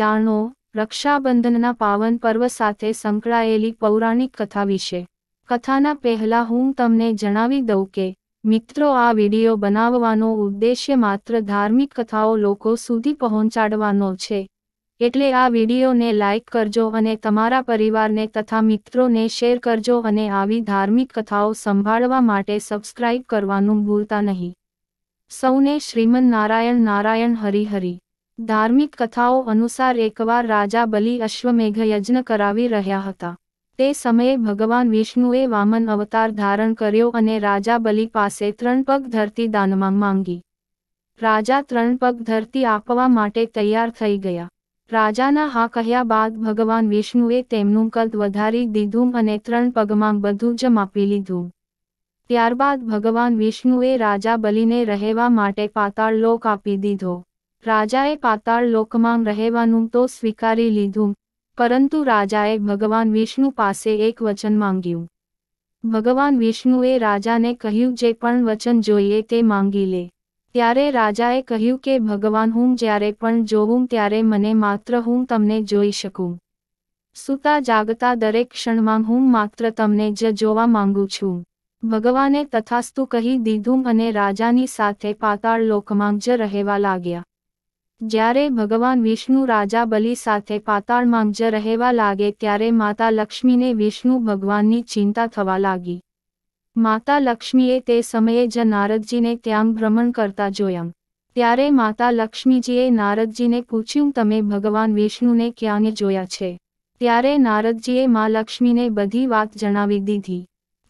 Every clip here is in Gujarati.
જાણો રક્ષાબંધનના પાવન પર્વ સાથે સંકળાયેલી પૌરાણિક કથા વિશે કથાના પહેલા હું તમને જણાવી દઉં કે મિત્રો આ વિડીયો બનાવવાનો ઉદ્દેશ્ય માત્ર ધાર્મિક કથાઓ લોકો સુધી પહોંચાડવાનો છે એટલે આ વિડીયોને લાઇક કરજો અને તમારા પરિવારને તથા મિત્રોને શેર કરજો અને આવી ધાર્મિક કથાઓ સંભાળવા માટે સબસ્ક્રાઇબ કરવાનું ભૂલતા નહીં સૌને શ્રીમન નારાયણ નારાયણ હરિહરી ધાર્મિક કથાઓ અનુસાર એકવાર રાજા બલિ અશ્વમેઘ યજ્ઞ કરાવી રહ્યા હતા તે સમયે ભગવાન વિષ્ણુએ વામન અવતાર ધારણ કર્યો અને રાજા બલિ પાસે ત્રણ પગ ધરતી દાનમાં માંગી રાજા ત્રણ પગ ધરતી આપવા માટે તૈયાર થઈ ગયા રાજાના હા કહ્યા બાદ ભગવાન વિષ્ણુએ તેમનું કદ વધારી દીધું અને ત્રણ પગમાં બધું જ માપી લીધું ત્યારબાદ ભગવાન વિષ્ણુએ રાજા બલિને રહેવા માટે પાતાળ લોક આપી દીધો રાજાએ પાતાળ લોકમાં રહેવાનું તો સ્વીકારી લીધું પરંતુ રાજાએ ભગવાન વિષ્ણુ પાસે એક વચન માંગ્યું ભગવાન વિષ્ણુએ રાજાને કહ્યું જે પણ વચન જોઈએ તે માંગી લે ત્યારે રાજાએ કહ્યું કે ભગવાન હું જ્યારે પણ જોઉં ત્યારે મને માત્ર હું તમને જોઈ શકું સુતા જાગતા દરેક ક્ષણમાં હું માત્ર તમને જ જોવા માંગુ છું ભગવાને તથાસ્તુ કહી દીધું અને રાજાની સાથે પાતાળ લોકમાં જ રહેવા લાગ્યા જ્યારે ભગવાન વિષ્ણુ રાજા બલિ સાથે પાતાળમાં જ રહેવા લાગે ત્યારે માતા લક્ષ્મીને વિષ્ણુ ભગવાનની ચિંતા થવા લાગી માતા લક્ષ્મીએ તે સમયે જ નારદજીને ત્યાં ભ્રમણ કરતા જોયા ત્યારે માતા લક્ષ્મીજીએ નારદજીને પૂછ્યું તમે ભગવાન વિષ્ણુને ક્યાંને જોયા છે ત્યારે નારદજીએ મા લક્ષ્મીને બધી વાત જણાવી દીધી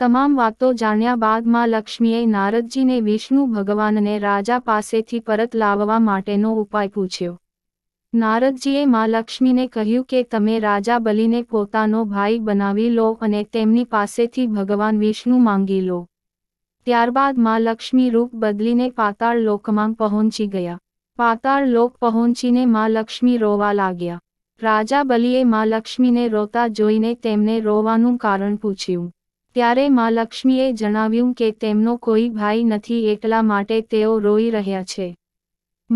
તમામ વાતો જાણ્યા બાદ માં લક્ષ્મીએ નારદજીને વિષ્ણુ ભગવાનને રાજા પાસેથી પરત લાવવા માટેનો ઉપાય પૂછ્યો નારદજીએ માં લક્ષ્મીને કહ્યું કે તમે રાજા બલિને પોતાનો ભાઈ બનાવી લો અને તેમની પાસેથી ભગવાન વિષ્ણુ માંગી લો ત્યારબાદ માં લક્ષ્મી રૂપ બદલીને પાતાળ લોકમાં પહોંચી ગયા પાતાળ લોક પહોંચીને માં લક્ષ્મી રોવા લાગ્યા રાજા બલિએ માં લક્ષ્મીને રોતા જોઈને તેમને રોવાનું કારણ પૂછ્યું ત્યારે મા લક્ષ્મીએ જણાવ્યું કે તેમનો કોઈ ભાઈ નથી એકલા માટે તેઓ રોઈ રહ્યા છે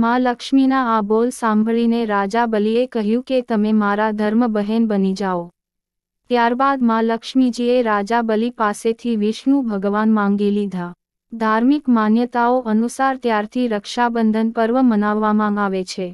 મા લક્ષ્મીના આ બોલ સાંભળીને રાજા બલિએ કહ્યું કે તમે મારા ધર્મ બહેન બની જાઓ ત્યારબાદ મા લક્ષ્મીજીએ રાજા બલિ પાસેથી વિષ્ણુ ભગવાન માંગી લીધા ધાર્મિક માન્યતાઓ અનુસાર ત્યારથી રક્ષાબંધન પર્વ મનાવવામાં આવે છે